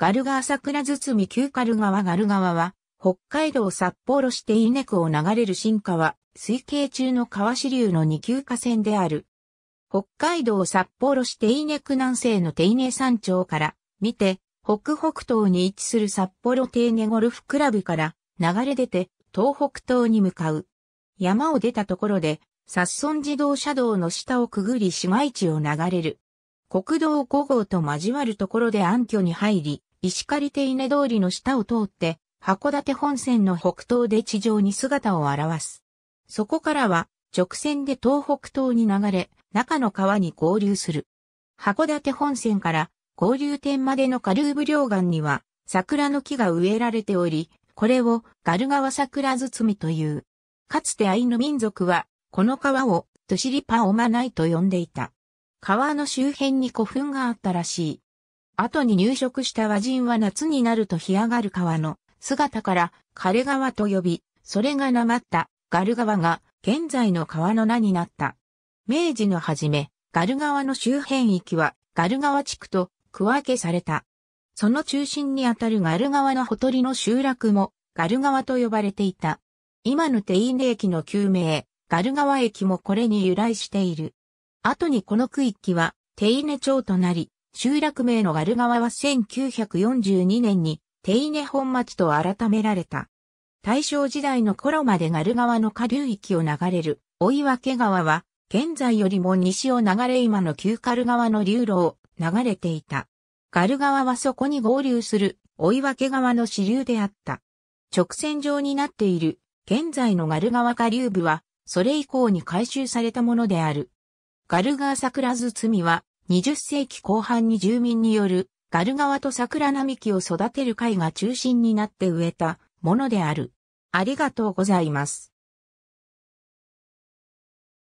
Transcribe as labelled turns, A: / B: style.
A: ガルー桜堤旧カルワガルワは、北海道札幌市手稲区を流れる新川、水系中の川支流の二級河川である。北海道札幌市手稲区南西の手稲山頂から見て、北北東に位置する札幌手稲ゴルフクラブから流れ出て東北東に向かう。山を出たところで、札村自動車道の下をくぐり市街地を流れる。国道5号と交わるところで暗渠に入り、石狩手稲通りの下を通って、函館本線の北東で地上に姿を現す。そこからは、直線で東北東に流れ、中の川に合流する。函館本線から合流点までのカルーブ両岸には、桜の木が植えられており、これをガル川桜包みという。かつてアイヌ民族は、この川を、トシリパオマナイと呼んでいた。川の周辺に古墳があったらしい。後に入植した和人は夏になると干上がる川の姿から枯川と呼び、それがなまったガル川が現在の川の名になった。明治の初め、ガル川の周辺域はガル川地区と区分けされた。その中心にあたるガル川のほとりの集落もガル川と呼ばれていた。今の手稲駅の旧名、ガル川駅もこれに由来している。後にこの区域は手稲町となり、集落名のガル川は1942年に手稲本町と改められた。大正時代の頃までガル川の下流域を流れる追分川は、現在よりも西を流れ今の旧カル川の流路を流れていた。ガル川はそこに合流する追分川の支流であった。直線上になっている現在のガル川下流部は、それ以降に改修されたものである。ガル川桜堤は20世紀後半に住民によるガル川と桜並木を育てる会が中心になって植えたものである。ありがとうございます。